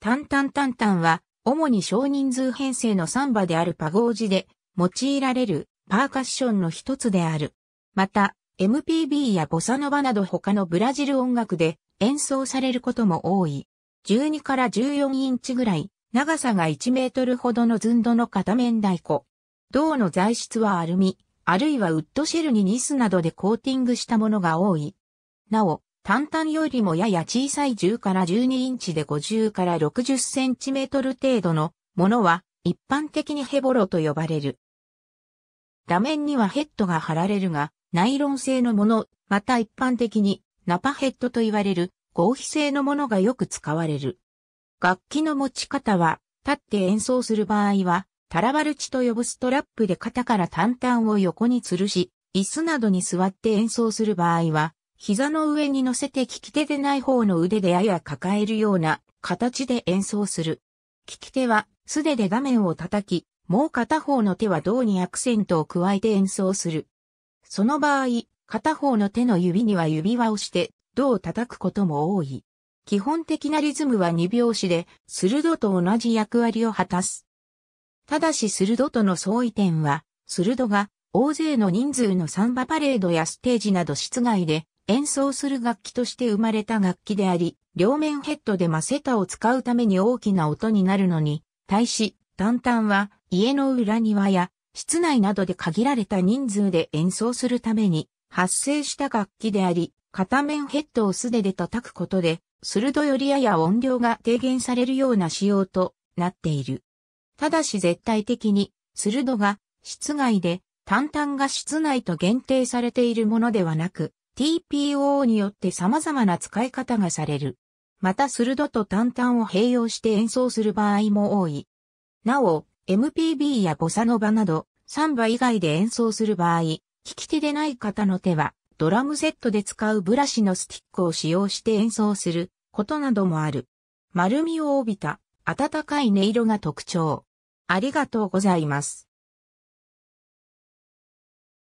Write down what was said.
タンタンタンタンは、主に少人数編成のサンバであるパゴージで、用いられるパーカッションの一つである。また、MPB やボサノバなど他のブラジル音楽で演奏されることも多い。12から14インチぐらい、長さが1メートルほどの寸土の片面太鼓。銅の材質はアルミ、あるいはウッドシェルにニスなどでコーティングしたものが多い。なお、単単よりもやや小さい10から12インチで50から60センチメートル程度のものは一般的にヘボロと呼ばれる。画面にはヘッドが貼られるが、ナイロン製のもの、また一般的にナパヘッドと言われる合皮製のものがよく使われる。楽器の持ち方は、立って演奏する場合は、タラバルチと呼ぶストラップで肩から単々を横に吊るし、椅子などに座って演奏する場合は、膝の上に乗せて利き手でない方の腕でやや抱えるような形で演奏する。利き手は素手で画面を叩き、もう片方の手は胴にアクセントを加えて演奏する。その場合、片方の手の指には指輪をして胴を叩くことも多い。基本的なリズムは二拍子で、鋭と同じ役割を果たす。ただし鋭との相違点は、鋭が大勢の人数のサンバパレードやステージなど室外で演奏する楽器として生まれた楽器であり、両面ヘッドでマセタを使うために大きな音になるのに、対し、タンタンは家の裏庭や室内などで限られた人数で演奏するために発生した楽器であり、片面ヘッドを素手で叩くことで、鋭よりやや音量が低減されるような仕様となっている。ただし絶対的に、鋭が室外で、タンタンが室内と限定されているものではなく、TPO によって様々な使い方がされる。また鋭と淡々を併用して演奏する場合も多い。なお、MPB やボサノバなど、サンバ以外で演奏する場合、利き手でない方の手は、ドラムセットで使うブラシのスティックを使用して演奏することなどもある。丸みを帯びた暖かい音色が特徴。ありがとうございます。